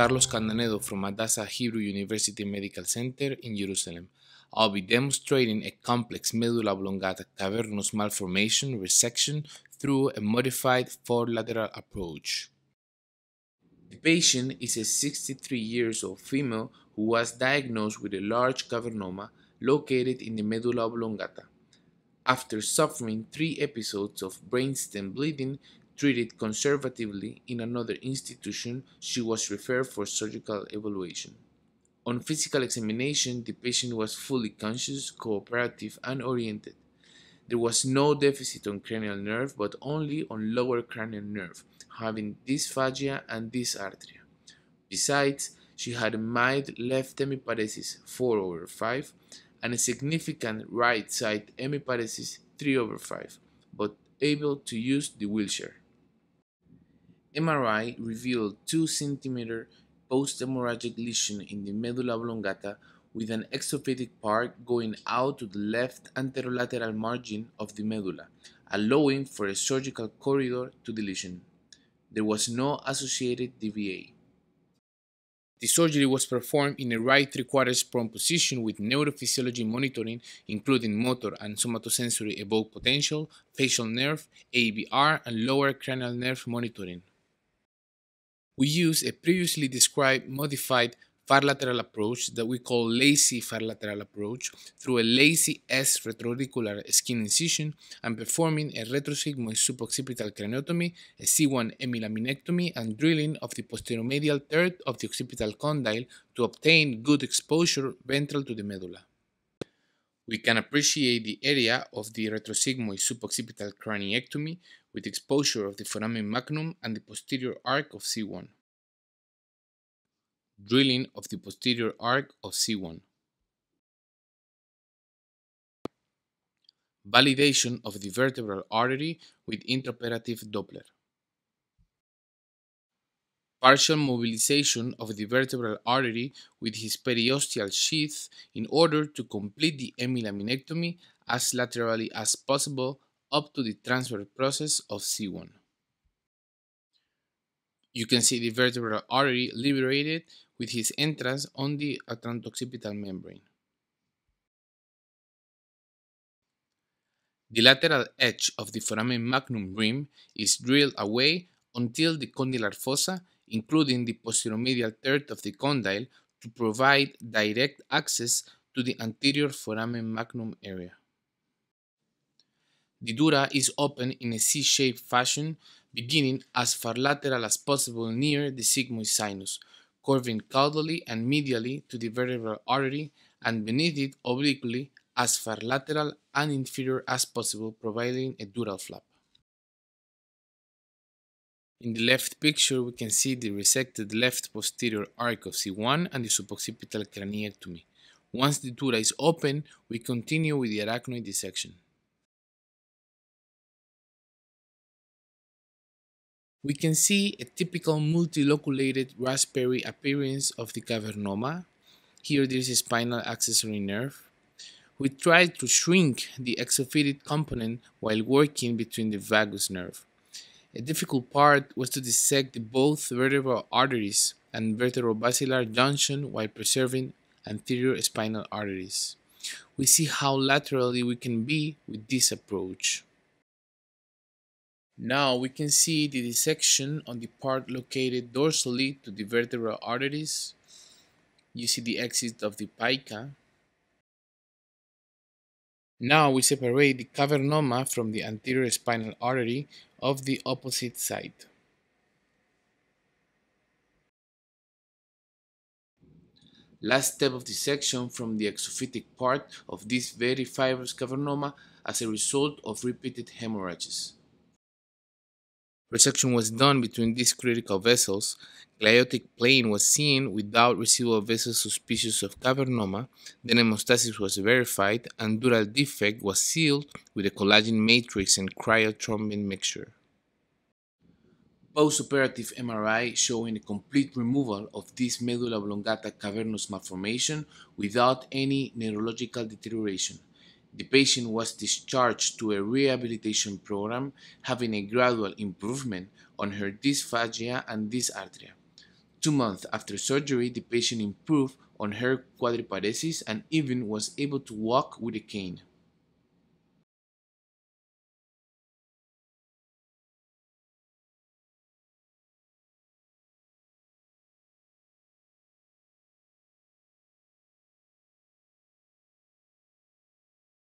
Carlos Candanedo from Hadassah Hebrew University Medical Center in Jerusalem. I'll be demonstrating a complex medulla oblongata cavernous malformation resection through a modified four-lateral approach. The patient is a 63 years old female who was diagnosed with a large cavernoma located in the medulla oblongata. After suffering three episodes of brainstem bleeding, treated conservatively in another institution, she was referred for surgical evaluation. On physical examination, the patient was fully conscious, cooperative, and oriented. There was no deficit on cranial nerve, but only on lower cranial nerve, having dysphagia and dysarthria. Besides, she had mild left hemiparesis 4 over 5 and a significant right side hemiparesis 3 over 5, but able to use the wheelchair. MRI revealed 2 cm post-hemorrhagic lesion in the medulla oblongata with an exophytic part going out to the left anterolateral margin of the medulla, allowing for a surgical corridor to the lesion. There was no associated DVA. The surgery was performed in a right three-quarters prone position with neurophysiology monitoring, including motor and somatosensory evoked potential, facial nerve, ABR, and lower cranial nerve monitoring we use a previously described modified far lateral approach that we call lazy far lateral approach through a lazy S retrodicular skin incision and performing a retrosigmoid suboccipital craniotomy, a C1 emilaminectomy, and drilling of the posteromedial third of the occipital condyle to obtain good exposure ventral to the medulla. We can appreciate the area of the retrosigmoid suboccipital craniectomy with exposure of the foramen magnum and the posterior arc of C1. Drilling of the posterior arc of C1. Validation of the vertebral artery with intraoperative Doppler. Partial mobilization of the vertebral artery with his periosteal sheath in order to complete the emilaminectomy as laterally as possible up to the transfer process of C1. You can see the vertebral artery liberated with his entrance on the atlanto-occipital membrane. The lateral edge of the foramen magnum rim is drilled away until the condylar fossa, including the posteromedial third of the condyle, to provide direct access to the anterior foramen magnum area. The dura is open in a C-shaped fashion, beginning as far lateral as possible near the sigmoid sinus, curving caudally and medially to the vertebral artery, and beneath it obliquely as far lateral and inferior as possible, providing a dural flap. In the left picture, we can see the resected left posterior arc of C1 and the suboccipital craniectomy. Once the dura is open, we continue with the arachnoid dissection. We can see a typical multiloculated raspberry appearance of the cavernoma. Here there is a spinal accessory nerve. We try to shrink the exophytic component while working between the vagus nerve. A difficult part was to dissect both vertebral arteries and basilar junction while preserving anterior spinal arteries. We see how laterally we can be with this approach. Now we can see the dissection on the part located dorsally to the vertebral arteries. You see the exit of the pica. Now we separate the cavernoma from the anterior spinal artery of the opposite side. Last step of dissection from the exophytic part of this very fibrous cavernoma as a result of repeated hemorrhages. Resection was done between these critical vessels. Gliotic plane was seen without residual vessels suspicious of cavernoma. Then hemostasis was verified, and dural defect was sealed with a collagen matrix and cryothrombin mixture. Postoperative MRI showing a complete removal of this medulla oblongata cavernous malformation without any neurological deterioration. The patient was discharged to a rehabilitation program, having a gradual improvement on her dysphagia and dysarthria. Two months after surgery, the patient improved on her quadriparesis and even was able to walk with a cane.